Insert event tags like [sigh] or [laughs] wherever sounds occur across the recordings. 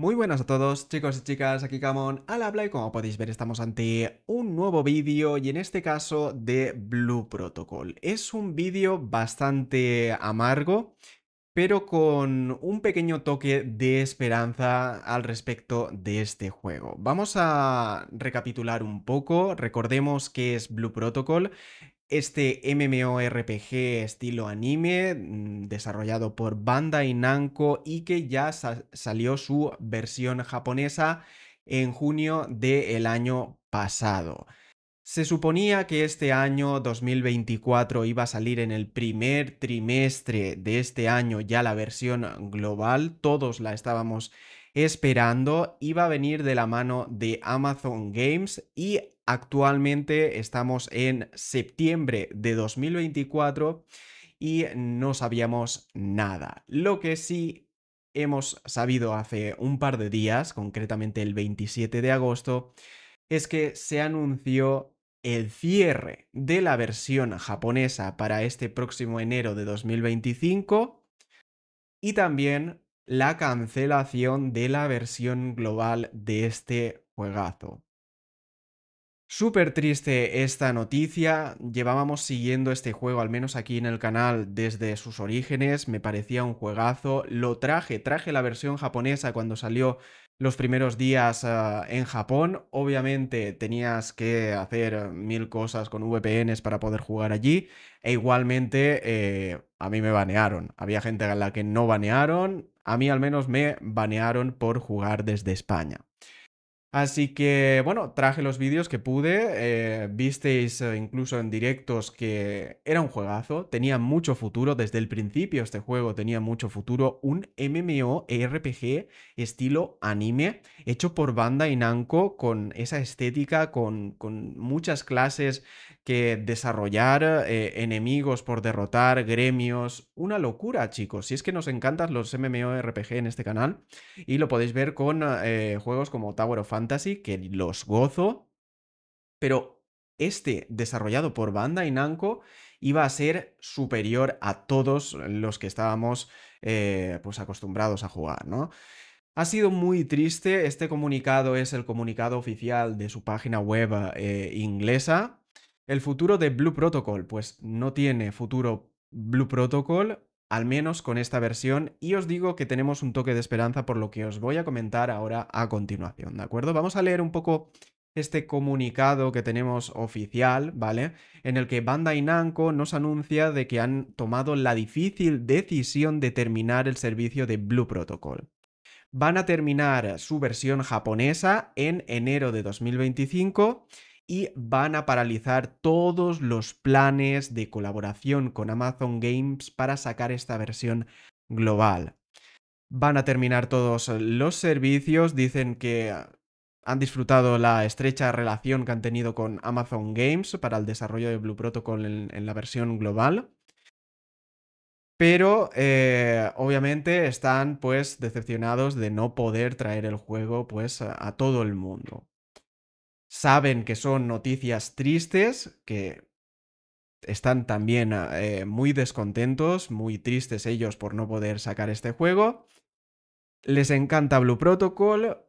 Muy buenas a todos chicos y chicas, aquí Camon al habla y como podéis ver estamos ante un nuevo vídeo y en este caso de Blue Protocol. Es un vídeo bastante amargo pero con un pequeño toque de esperanza al respecto de este juego. Vamos a recapitular un poco, recordemos que es Blue Protocol, este MMORPG estilo anime mm, desarrollado por Bandai Namco y que ya salió su versión japonesa en junio del año pasado. Se suponía que este año 2024 iba a salir en el primer trimestre de este año ya la versión global, todos la estábamos esperando, iba a venir de la mano de Amazon Games y Actualmente estamos en septiembre de 2024 y no sabíamos nada. Lo que sí hemos sabido hace un par de días, concretamente el 27 de agosto, es que se anunció el cierre de la versión japonesa para este próximo enero de 2025 y también la cancelación de la versión global de este juegazo. Súper triste esta noticia, llevábamos siguiendo este juego, al menos aquí en el canal, desde sus orígenes, me parecía un juegazo, lo traje, traje la versión japonesa cuando salió los primeros días ah, en Japón, obviamente tenías que hacer mil cosas con VPNs para poder jugar allí, e igualmente eh, a mí me banearon, había gente a la que no banearon, a mí al menos me banearon por jugar desde España. Así que bueno, traje los vídeos que pude, eh, visteis eh, incluso en directos que era un juegazo, tenía mucho futuro, desde el principio este juego tenía mucho futuro, un MMORPG e estilo anime, hecho por Bandai Namco, con esa estética, con muchas clases que desarrollar eh, enemigos por derrotar, gremios, una locura, chicos. Si es que nos encantan los MMORPG en este canal y lo podéis ver con eh, juegos como Tower of Fantasy, que los gozo, pero este desarrollado por y Namco iba a ser superior a todos los que estábamos eh, pues acostumbrados a jugar, ¿no? Ha sido muy triste, este comunicado es el comunicado oficial de su página web inglesa, el futuro de Blue Protocol, pues no tiene futuro Blue Protocol, al menos con esta versión, y os digo que tenemos un toque de esperanza por lo que os voy a comentar ahora a continuación, ¿de acuerdo? Vamos a leer un poco este comunicado que tenemos oficial, ¿vale? En el que Bandai Namco nos anuncia de que han tomado la difícil decisión de terminar el servicio de Blue Protocol. Van a terminar su versión japonesa en enero de 2025 y van a paralizar todos los planes de colaboración con Amazon Games para sacar esta versión global. Van a terminar todos los servicios, dicen que han disfrutado la estrecha relación que han tenido con Amazon Games para el desarrollo de Blue Protocol en, la versión global. Pero eh, obviamente están pues decepcionados de no poder traer el juego pues a todo el mundo saben que son noticias tristes, que están también ah, eh, muy descontentos, muy tristes ellos por no poder sacar este juego. Les encanta Blue Protocol,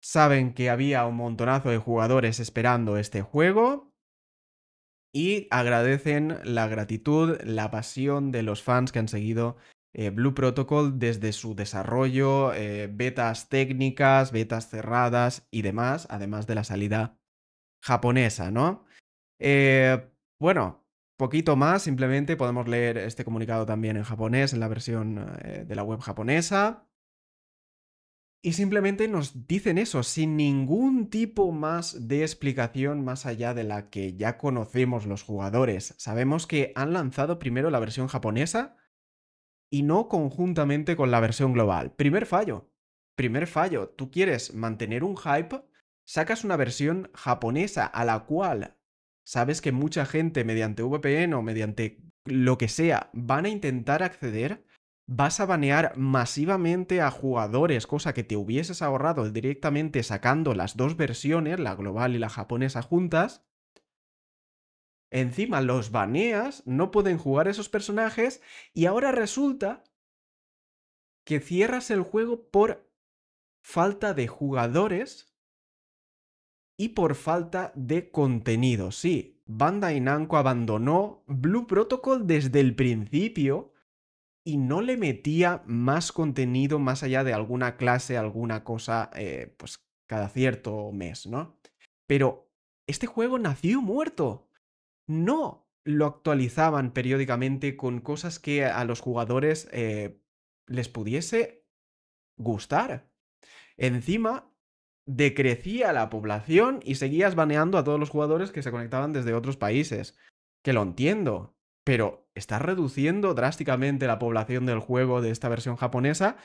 saben que había un montonazo de jugadores esperando este juego y agradecen la gratitud, la pasión de los fans que han seguido eh, Blue Protocol desde su desarrollo, eh, betas técnicas, betas cerradas y demás, además de la salida japonesa, ¿no? Eh, bueno, poquito más, simplemente podemos leer este comunicado también en japonés, en la versión de la web japonesa. Y simplemente nos dicen eso, sin ningún tipo más de explicación más allá de la que ya conocemos los jugadores. Sabemos que han lanzado primero la versión japonesa, y no conjuntamente con la versión global. Primer fallo. Primer fallo. Tú quieres mantener un hype, sacas una versión japonesa a la cual sabes que mucha gente mediante VPN o mediante lo que sea van a intentar acceder, vas a banear masivamente a jugadores, cosa que te hubieses ahorrado directamente sacando las dos versiones, la global y la japonesa juntas, Encima los baneas, no pueden jugar esos personajes y ahora resulta que cierras el juego por falta de jugadores y por falta de contenido. Sí, Bandai Namco abandonó Blue Protocol desde el principio y no le metía más contenido más allá de alguna clase, alguna cosa, eh, pues cada cierto mes, ¿no? Pero este juego nació muerto no lo actualizaban periódicamente con cosas que a los jugadores eh, les pudiese gustar. Encima, decrecía la población y seguías baneando a todos los jugadores que se conectaban desde otros países. Que lo entiendo, pero estás reduciendo drásticamente la población del juego de esta versión japonesa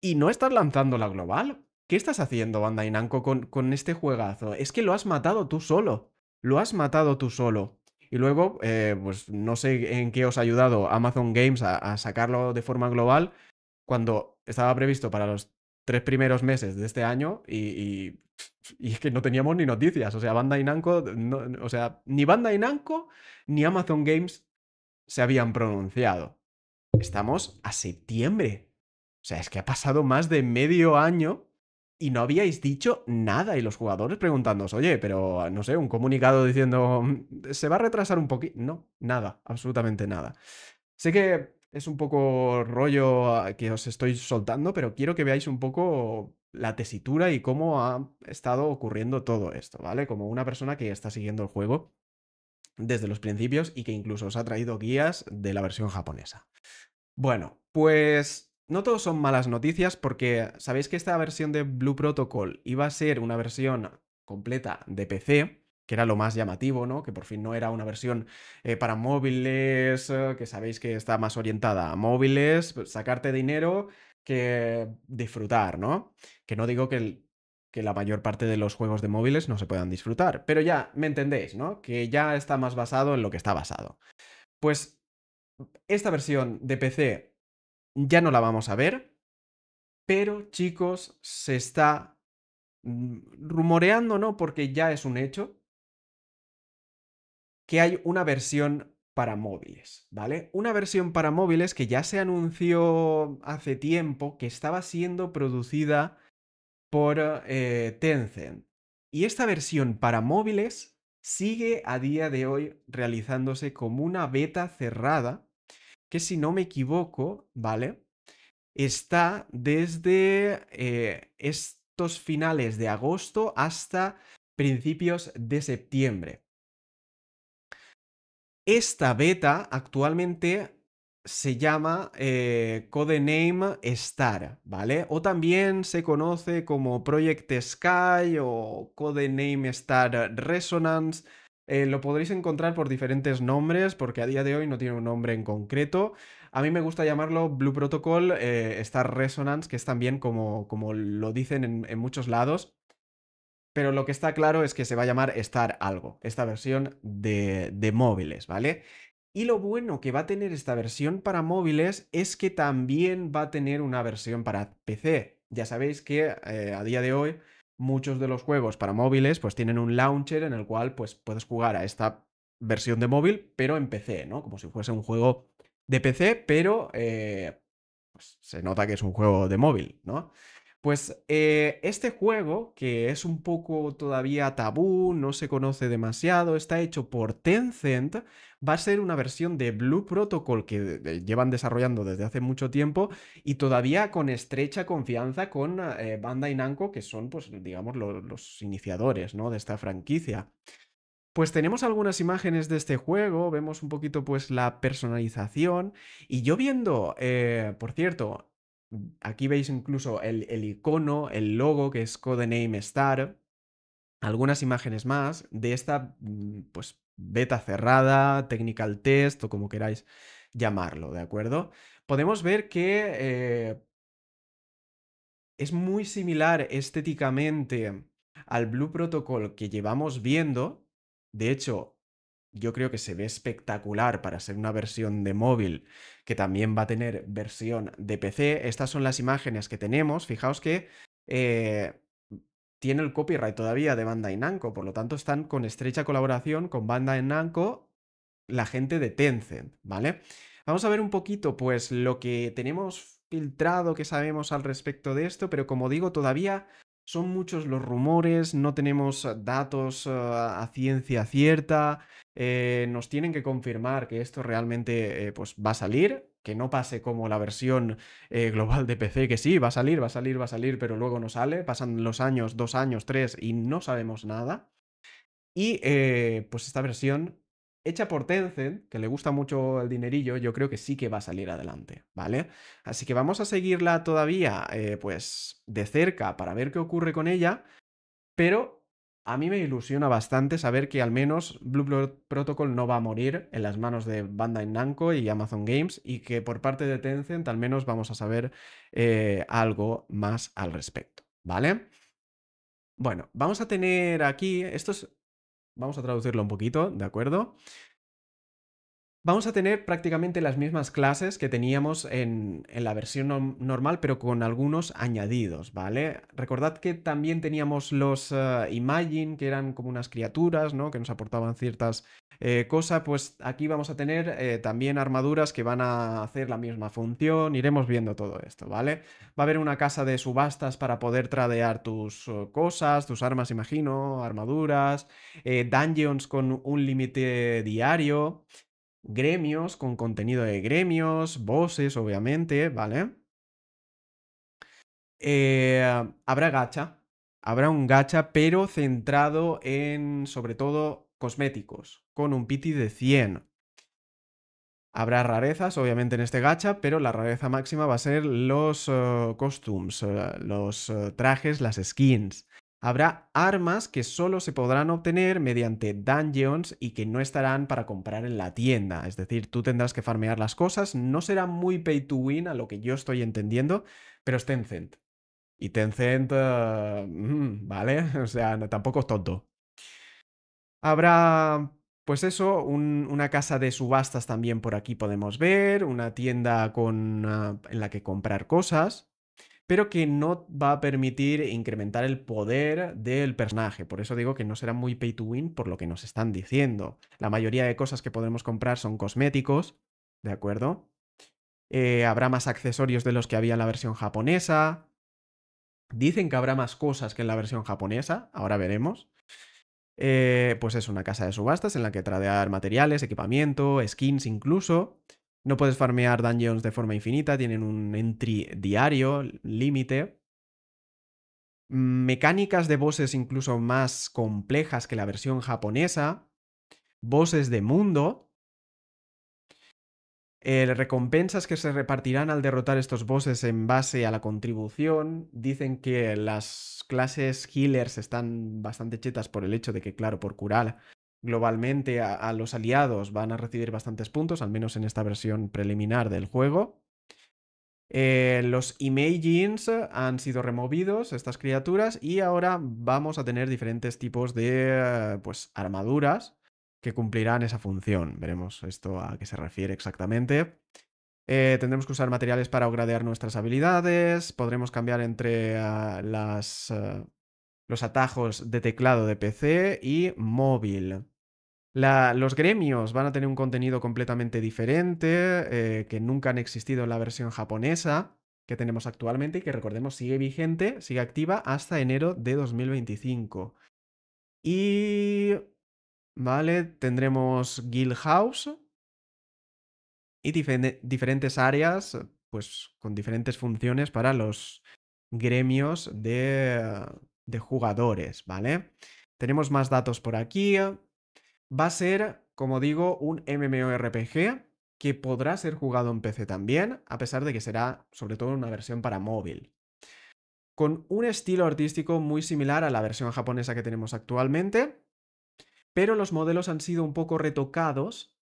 y no estás lanzando la global. ¿Qué estás haciendo, Bandai Namco, con este juegazo? Es que lo has matado tú solo. Lo has matado tú solo. Y luego, eh, pues no sé en qué os ha ayudado Amazon Games a, sacarlo de forma global cuando estaba previsto para los tres primeros meses de este año y, [laughs] es que no teníamos ni noticias. O sea, Bandai Namco, no, o sea, ni Bandai Namco ni Amazon Games se habían pronunciado. Estamos a septiembre. O sea, es que ha pasado más de medio año y no habíais dicho nada. Y los jugadores preguntándoos, oye, pero no sé, un comunicado diciendo, mm, ¿se va a retrasar un poquito? No, nada, absolutamente nada. Sé que es un poco rollo ah, que os estoy soltando, pero quiero que veáis un poco la tesitura y cómo ha estado ocurriendo todo esto, ¿vale? Como una persona que está siguiendo el juego desde los principios y que incluso os ha traído guías de la versión japonesa. Bueno, pues no todos son malas noticias porque sabéis que esta versión de Blue Protocol iba a ser una versión completa de PC, que era lo más llamativo, ¿no? Que por fin no era una versión eh, para móviles, eh, que sabéis que está más orientada a móviles, pues, sacarte dinero que disfrutar, ¿no? Que no digo que, que la mayor parte de los juegos de móviles no se puedan disfrutar, pero ya me entendéis, ¿no? Que ya está más basado en lo que está basado. Pues esta versión de PC ya no la vamos a ver. Pero chicos, se está mm, rumoreando, ¿no? Porque ya es un hecho, que hay una versión para móviles, ¿vale? Una versión para móviles que ya se anunció hace tiempo que estaba siendo producida por eh, Tencent. Y esta versión para móviles sigue a día de hoy realizándose como una beta cerrada que si no me equivoco, ¿vale? Está desde eh, estos finales de agosto hasta principios de septiembre. Esta beta actualmente se llama eh, Codename Star, ¿vale? O también se conoce como Project Sky o Codename Star Resonance eh, lo podréis encontrar por diferentes nombres, porque a día de hoy no tiene un nombre en concreto. A mí me gusta llamarlo Blue Protocol, eh, Star Resonance, que es también como, como lo dicen en, muchos lados. Pero lo que está claro es que se va a llamar Star algo, esta versión de, móviles, ¿vale? Y lo bueno que va a tener esta versión para móviles es que también va a tener una versión para PC. Ya sabéis que eh, a día de hoy muchos de los juegos para móviles pues tienen un launcher en el cual pues puedes jugar a esta versión de móvil, pero en PC, ¿no? Como si fuese un juego de PC, pero eh, pues, se nota que es un juego de móvil, ¿no? Pues eh, este juego, que es un poco todavía tabú, no se conoce demasiado, está hecho por Tencent, va a ser una versión de Blue Protocol que llevan desarrollando desde hace mucho tiempo y todavía con estrecha confianza con Banda eh, Bandai Namco, que son, pues, digamos, los, iniciadores ¿no? de esta franquicia. Pues tenemos algunas imágenes de este juego, vemos un poquito pues la personalización y yo viendo, eh, por cierto, Aquí veis incluso el, icono, el logo que es Codename Star, algunas imágenes más de esta mm, pues, beta cerrada, technical test o como queráis llamarlo, ¿de acuerdo? Podemos ver que eh, es muy similar estéticamente al Blue Protocol que llevamos viendo. De hecho, yo creo que se ve espectacular para ser una versión de móvil que también va a tener versión de PC. Estas son las imágenes que tenemos. Fijaos que eh, tiene el copyright todavía de Bandai Namco, por lo tanto están con estrecha colaboración con Bandai Namco, la gente de Tencent, ¿vale? Vamos a ver un poquito, pues, lo que tenemos filtrado, que sabemos al respecto de esto, pero como digo, todavía son muchos los rumores, no tenemos eh, datos eh, a ciencia cierta, eh, nos tienen que confirmar que esto realmente pues va a salir, que no pase como la versión global de PC, que sí, va a salir, va a salir, va a salir, pero luego no sale, pasan los años, dos años, tres, y no sabemos nada. Y pues esta versión hecha por Tencent, que le gusta mucho el dinerillo, yo creo que sí que va a salir adelante, ¿vale? Así que vamos a seguirla todavía, eh, pues, de cerca para ver qué ocurre con ella, pero a mí me ilusiona bastante saber que al menos Blue Blood Protocol no va a morir en las manos de Bandai Namco y Amazon Games y que por parte de Tencent al menos vamos a saber eh, algo más al respecto, ¿vale? Bueno, vamos a tener aquí, estos. Vamos a traducirlo un poquito, ¿de acuerdo? Vamos a tener prácticamente las mismas clases que teníamos en, la versión normal, pero con algunos añadidos, ¿vale? Recordad que también teníamos los eh, Imagine, que eran como unas criaturas, ¿no? Que nos aportaban ciertas eh, cosa, pues aquí vamos a tener eh, también armaduras que van a hacer la misma función, iremos viendo todo esto, ¿vale? Va a haber una casa de subastas para poder tradear tus oh, cosas, tus armas, imagino, armaduras, eh, dungeons con un límite diario, gremios con contenido de gremios, bosses, obviamente, ¿vale? habrá gacha, habrá un gacha, pero centrado en, sobre todo, cosméticos, con un pity de 100. Habrá rarezas, obviamente, en este gacha, pero la rareza máxima va a ser los eh, costumes, eh, los eh, trajes, las skins. Habrá armas que solo se podrán obtener mediante dungeons y que no estarán para comprar en la tienda. Es decir, tú tendrás que farmear las cosas. No será muy pay to win a lo que yo estoy entendiendo, pero es Tencent. Y Tencent, mm, ¿vale? [laughs] O sea, tampoco es tonto. Habrá, pues eso, una casa de subastas también por aquí podemos ver, una tienda con, ah, en la que comprar cosas, pero que no va a permitir incrementar el poder del personaje. Por eso digo que no será muy pay to win por lo que nos están diciendo. La mayoría de cosas que podemos comprar son cosméticos, ¿de acuerdo? Eh, habrá más accesorios de los que había en la versión japonesa. Dicen que habrá más cosas que en la versión japonesa, ahora veremos. Eh, pues es una casa de subastas en la que tradear materiales, equipamiento, skins incluso. No puedes farmear dungeons de forma infinita, tienen un entry diario, límite. Mecánicas de bosses incluso más complejas que la versión japonesa. Bosses de mundo, eh, recompensas que se repartirán al derrotar estos bosses en base a la contribución. Dicen que las clases healers están bastante chetas por el hecho de que, claro, por curar globalmente a, los aliados van a recibir bastantes puntos, al menos en esta versión preliminar del juego. Eh, los Imagines han sido removidos, estas criaturas, y ahora vamos a tener diferentes tipos de pues, armaduras que cumplirán esa función. Veremos esto a qué se refiere exactamente. Eh, tendremos que usar materiales para upgradear nuestras habilidades. Podremos cambiar entre ah, las, ah, los atajos de teclado de PC y móvil. los gremios van a tener un contenido completamente diferente eh, que nunca han existido en la versión japonesa que tenemos actualmente y que recordemos sigue vigente, sigue activa hasta enero de 2025. Y ¿vale? Tendremos Guild House y diferentes áreas, pues con diferentes funciones para los gremios de, de jugadores, ¿vale? Tenemos más datos por aquí. Va a ser, como digo, un MMORPG que podrá ser jugado en PC también, a pesar de que será sobre todo una versión para móvil. Con un estilo artístico muy similar a la versión japonesa que tenemos actualmente, pero los modelos han sido un poco retocados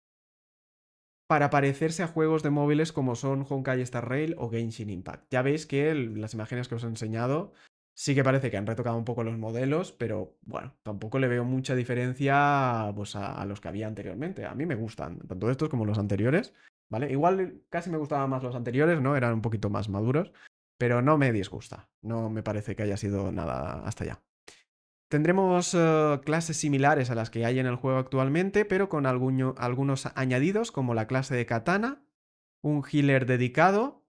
para parecerse a juegos de móviles como son Honkai Star Rail o Genshin Impact. Ya veis que las imágenes que os he enseñado sí que parece que han retocado un poco los modelos, pero bueno, tampoco le veo mucha diferencia pues, a, los que había anteriormente. A mí me gustan, tanto estos como los anteriores, ¿vale? Igual casi me gustaban más los anteriores, ¿no? Eran un poquito más maduros, pero no me disgusta. No me parece que haya sido nada hasta allá. Tendremos eh, clases similares a las que hay en el juego actualmente, pero con algunos añadidos, como la clase de katana, un healer dedicado,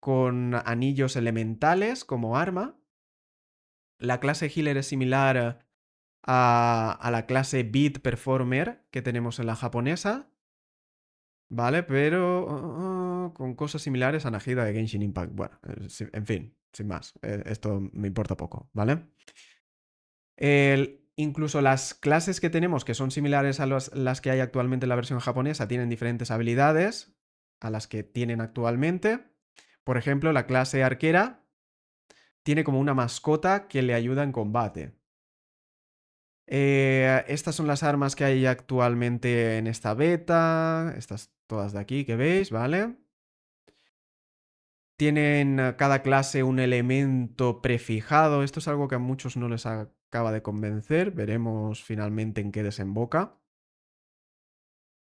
con anillos elementales como arma. La clase healer es similar a, la clase beat performer que tenemos en la japonesa, ¿vale? Pero oh, oh, con cosas similares a Najida de Genshin Impact. Bueno, eh, en fin, sin más, eh, esto me importa poco, ¿vale? vale incluso las clases que tenemos, que son similares a las que hay actualmente en la versión japonesa, tienen diferentes habilidades a las que tienen actualmente. Por ejemplo, la clase arquera tiene como una mascota que le ayuda en combate. Eh, estas son las armas que hay actualmente en esta beta. Estas todas de aquí que veis, ¿vale? Tienen eh, cada clase un elemento prefijado. Esto es algo que a muchos no les ha acaba de convencer, veremos finalmente en qué desemboca.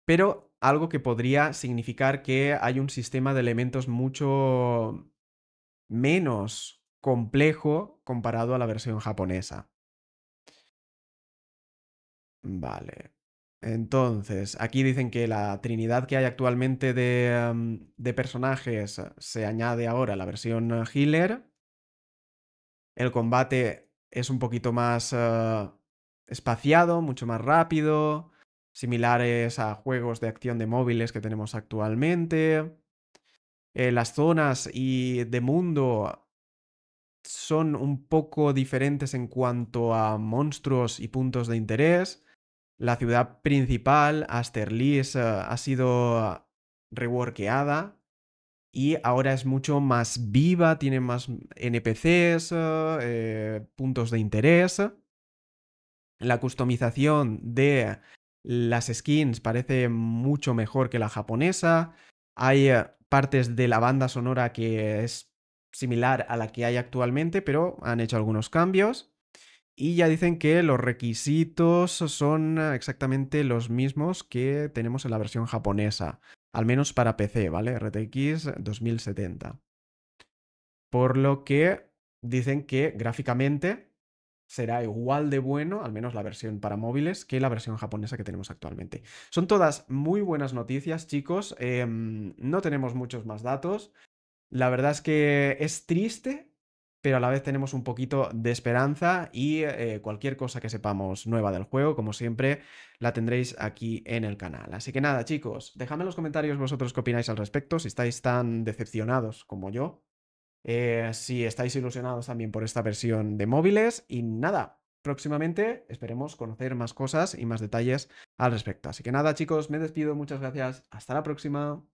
Pero algo que podría significar que hay un sistema de elementos mucho menos complejo comparado a la versión japonesa. Vale. Entonces, aquí dicen que la trinidad que hay actualmente de, em, personajes se añade ahora a la versión healer. El combate es un poquito más eh, espaciado, mucho más rápido, similares a juegos de acción de móviles que tenemos actualmente. Eh, las zonas y de mundo son un poco diferentes en cuanto a monstruos y puntos de interés. La ciudad principal, Asterlis, eh, ha sido reworkeada y ahora es mucho más viva, tiene más NPCs, eh, puntos de interés. La customización de las skins parece mucho mejor que la japonesa. Hay eh, partes de la banda sonora que es similar a la que hay actualmente, pero han hecho algunos cambios. Y ya dicen que los requisitos son exactamente los mismos que tenemos en la versión japonesa al menos para PC, ¿vale? RTX 2070. Por lo que dicen que gráficamente será igual de bueno, al menos la versión para móviles, que la versión japonesa que tenemos actualmente. Son todas muy buenas noticias, chicos. Em, no tenemos muchos más datos. La verdad es que es triste pero a la vez tenemos un poquito de esperanza y eh, cualquier cosa que sepamos nueva del juego, como siempre, la tendréis aquí en el canal. Así que nada, chicos, dejadme en los comentarios vosotros qué opináis al respecto, si estáis tan decepcionados como yo, eh, si estáis ilusionados también por esta versión de móviles y nada. Próximamente esperemos conocer más cosas y más detalles al respecto. Así que nada chicos, me despido, muchas gracias, hasta la próxima.